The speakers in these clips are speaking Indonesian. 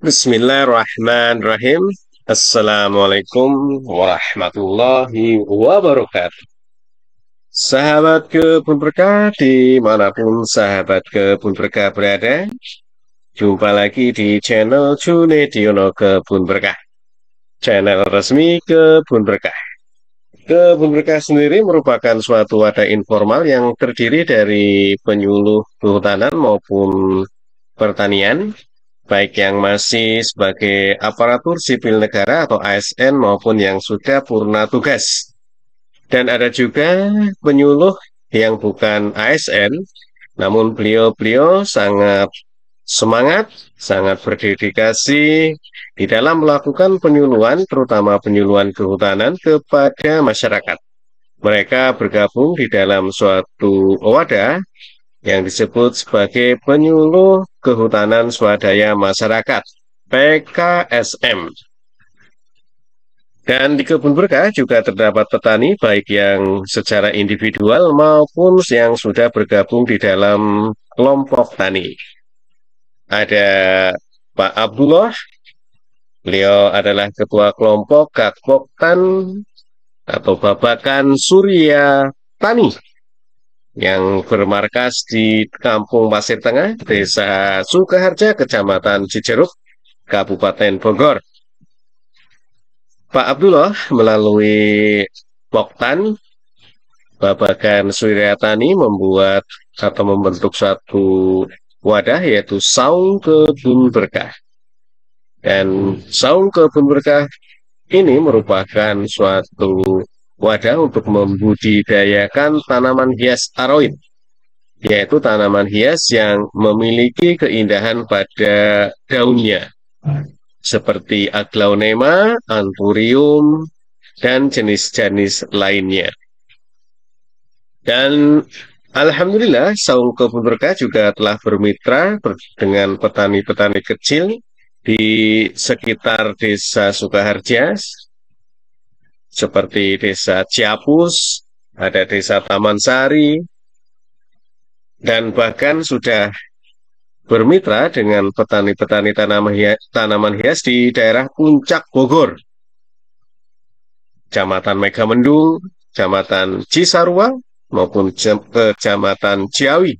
Bismillahirrahmanirrahim. Assalamualaikum warahmatullahi wabarakatuh. Sahabat kebun berkah dimanapun sahabat kebun berkah berada, jumpa lagi di channel Junediono Kebun Berkah, channel resmi Kebun Berkah. Kebun Berkah sendiri merupakan suatu wadah informal yang terdiri dari penyuluh kehutanan maupun pertanian baik yang masih sebagai aparatur sipil negara atau ASN maupun yang sudah purna tugas. Dan ada juga penyuluh yang bukan ASN, namun beliau-beliau sangat semangat, sangat berdedikasi di dalam melakukan penyuluhan, terutama penyuluhan kehutanan kepada masyarakat. Mereka bergabung di dalam suatu wadah yang disebut sebagai penyuluh Kehutanan Swadaya Masyarakat PKSM. Dan di kebun berkah juga terdapat petani baik yang secara individual maupun yang sudah bergabung di dalam kelompok tani. Ada Pak Abdullah, beliau adalah ketua kelompok Kakpoktan atau Babakan Surya Tani yang bermarkas di Kampung Pasir Tengah, Desa Sukaharja, Kecamatan Cijeruk, Kabupaten Bogor. Pak Abdullah melalui Poktan Babakan Suryatani membuat atau membentuk satu wadah yaitu Saung Kebun Berkah. Dan Saung Kebun Berkah ini merupakan suatu wadah untuk membudidayakan tanaman hias aroid, yaitu tanaman hias yang memiliki keindahan pada daunnya, seperti aglaonema, anthurium, dan jenis-jenis lainnya. Dan Alhamdulillah, Saung Kebun Berkah juga telah bermitra dengan petani-petani kecil di sekitar desa Sukaharja seperti desa Ciapus, ada desa Taman Sari, dan bahkan sudah bermitra dengan petani-petani tanaman, hias, di daerah Puncak Bogor. Kecamatan Megamendung, Kecamatan Cisarua, maupun Kecamatan Ciawi.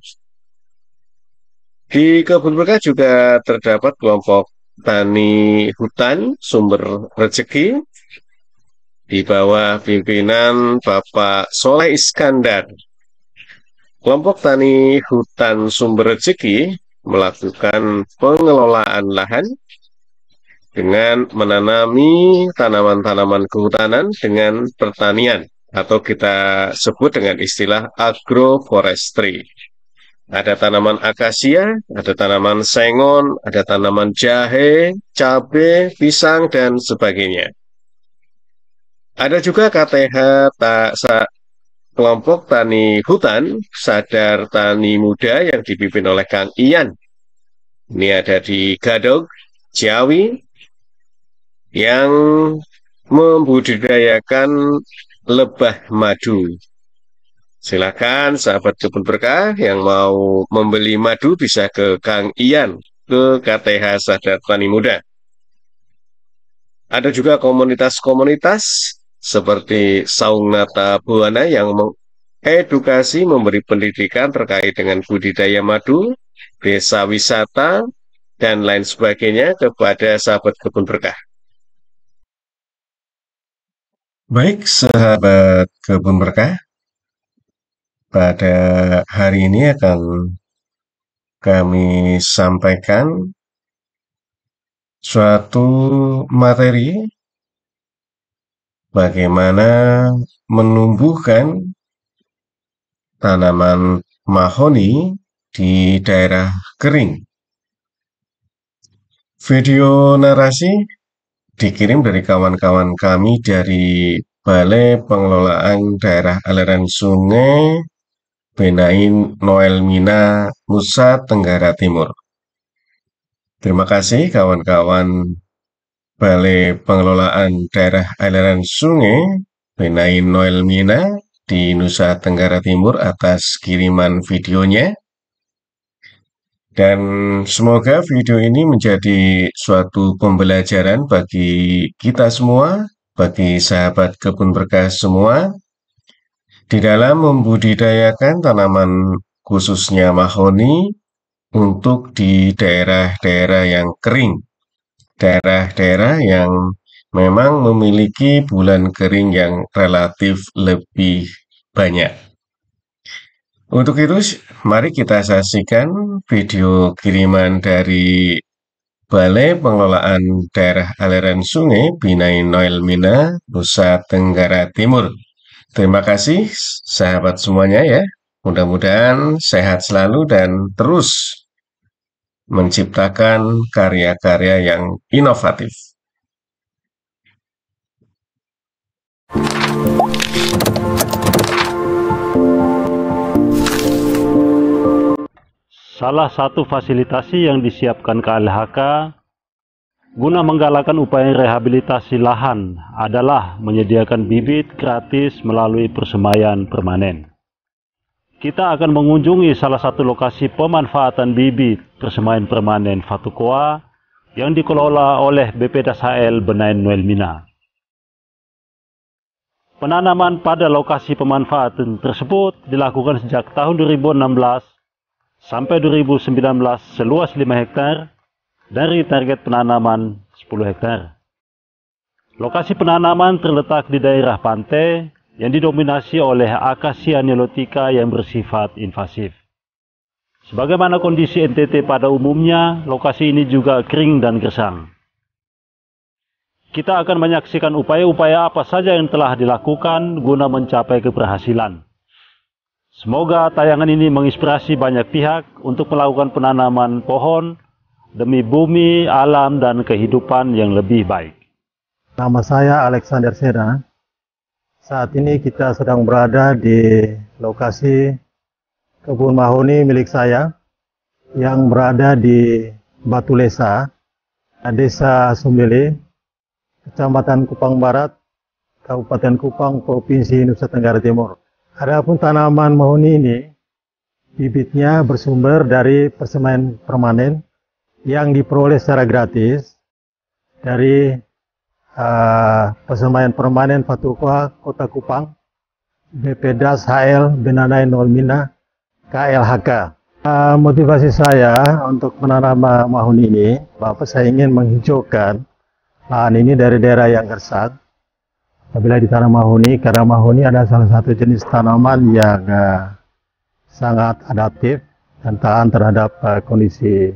Di Kebun Berkah juga terdapat kelompok tani hutan sumber rezeki di bawah pimpinan Bapak Soleh Iskandar. Kelompok tani hutan sumber rezeki melakukan pengelolaan lahan dengan menanami tanaman-tanaman kehutanan dengan pertanian atau kita sebut dengan istilah agroforestry. Ada tanaman akasia, ada tanaman sengon, ada tanaman jahe, cabai, pisang, dan sebagainya. Ada juga KTH kelompok tani hutan sadar tani muda yang dipimpin oleh Kang Ian. Ini ada di Gadog, Jawi yang membudidayakan lebah madu. Silakan sahabat kebun berkah yang mau membeli madu bisa ke Kang Ian ke KTH Sadar Tani Muda. Ada juga komunitas-komunitas seperti Saung Nata Buana yang mengedukasi memberi pendidikan terkait dengan budidaya madu, desa wisata, dan lain sebagainya kepada sahabat kebun berkah. Baik, sahabat kebun berkah, pada hari ini akan kami sampaikan suatu materi bagaimana menumbuhkan tanaman mahoni di daerah kering. Video narasi dikirim dari kawan-kawan kami dari Balai Pengelolaan Daerah Aliran Sungai Benain Noel Mina, Nusa Tenggara Timur. Terima kasih kawan-kawan Balai Pengelolaan Daerah Aliran Sungai Benai Noel Mina di Nusa Tenggara Timur atas kiriman videonya. Dan semoga video ini menjadi suatu pembelajaran bagi kita semua, bagi sahabat kebun berkah semua, di dalam membudidayakan tanaman khususnya mahoni untuk di daerah-daerah yang kering daerah-daerah yang memang memiliki bulan kering yang relatif lebih banyak. Untuk itu, mari kita saksikan video kiriman dari Balai Pengelolaan Daerah Aliran Sungai Binai Noel Mina, Nusa Tenggara Timur. Terima kasih sahabat semuanya ya. Mudah-mudahan sehat selalu dan terus menciptakan karya-karya yang inovatif. Salah satu fasilitasi yang disiapkan KLHK guna menggalakkan upaya rehabilitasi lahan adalah menyediakan bibit gratis melalui persemaian permanen kita akan mengunjungi salah satu lokasi pemanfaatan bibit persemaian permanen Fatukoa yang dikelola oleh BP HL Benain Noelmina. Penanaman pada lokasi pemanfaatan tersebut dilakukan sejak tahun 2016 sampai 2019 seluas 5 hektar dari target penanaman 10 hektar. Lokasi penanaman terletak di daerah pantai yang didominasi oleh akasia nilotica yang bersifat invasif. Sebagaimana kondisi NTT pada umumnya, lokasi ini juga kering dan gersang. Kita akan menyaksikan upaya-upaya apa saja yang telah dilakukan guna mencapai keberhasilan. Semoga tayangan ini menginspirasi banyak pihak untuk melakukan penanaman pohon demi bumi, alam, dan kehidupan yang lebih baik. Nama saya Alexander Sera, saat ini kita sedang berada di lokasi kebun mahoni milik saya yang berada di Batu Lesa, Desa Sumbele, Kecamatan Kupang Barat, Kabupaten Kupang, Provinsi Nusa Tenggara Timur. Adapun tanaman mahoni ini, bibitnya bersumber dari persemen permanen yang diperoleh secara gratis dari uh, Persembahan Permanen Patukwa Kota Kupang, BPDAS HL Benanai Nolmina KLHK. Uh, ah, motivasi saya untuk menanam mahun ini, Bapak saya ingin menghijaukan lahan ini dari daerah yang gersang. Apabila ditanam mahuni karena mahuni ada salah satu jenis tanaman yang uh, sangat adaptif dan tahan terhadap uh, kondisi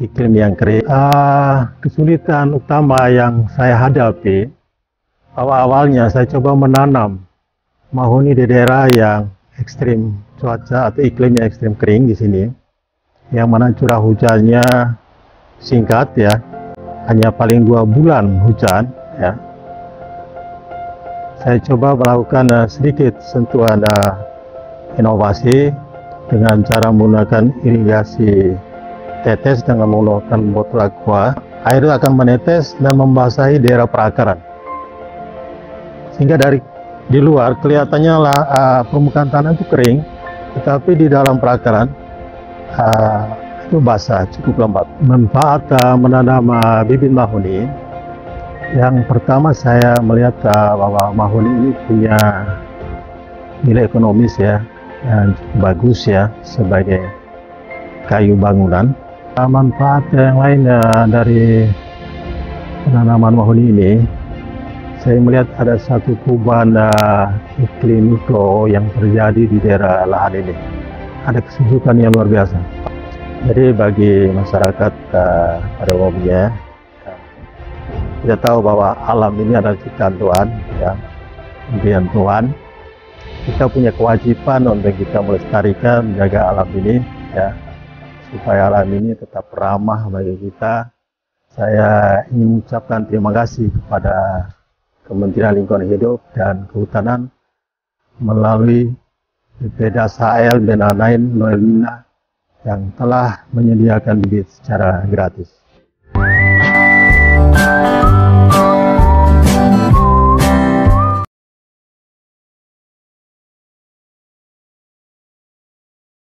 iklim yang kering. Uh, kesulitan utama yang saya hadapi awal-awalnya saya coba menanam mahoni di daerah yang ekstrim cuaca atau iklimnya ekstrim kering di sini, yang mana curah hujannya singkat ya, hanya paling dua bulan hujan ya. Saya coba melakukan uh, sedikit sentuhan uh, inovasi dengan cara menggunakan irigasi tetes dengan menggunakan botol aqua, air akan menetes dan membasahi daerah perakaran. Sehingga dari di luar kelihatannya lah, uh, permukaan tanah itu kering, tetapi di dalam perakaran uh, itu basah, cukup lembab. Manfaat uh, menanam uh, bibit mahoni, yang pertama saya melihat uh, bahwa mahoni ini punya nilai ekonomis ya, yang bagus ya sebagai kayu bangunan manfaat yang lain eh, dari penanaman mahoni ini saya melihat ada satu perubahan uh, iklim mikro yang terjadi di daerah lahan ini ada kesejukan yang luar biasa jadi bagi masyarakat uh, pada umumnya kita tahu bahwa alam ini adalah ciptaan Tuhan ya pemberian Tuhan kita punya kewajiban untuk kita melestarikan menjaga alam ini ya supaya alam ini tetap ramah bagi kita. Saya ingin mengucapkan terima kasih kepada Kementerian Lingkungan Hidup dan Kehutanan melalui Beda Sael Benanain Noelmina yang telah menyediakan bibit secara gratis. Thank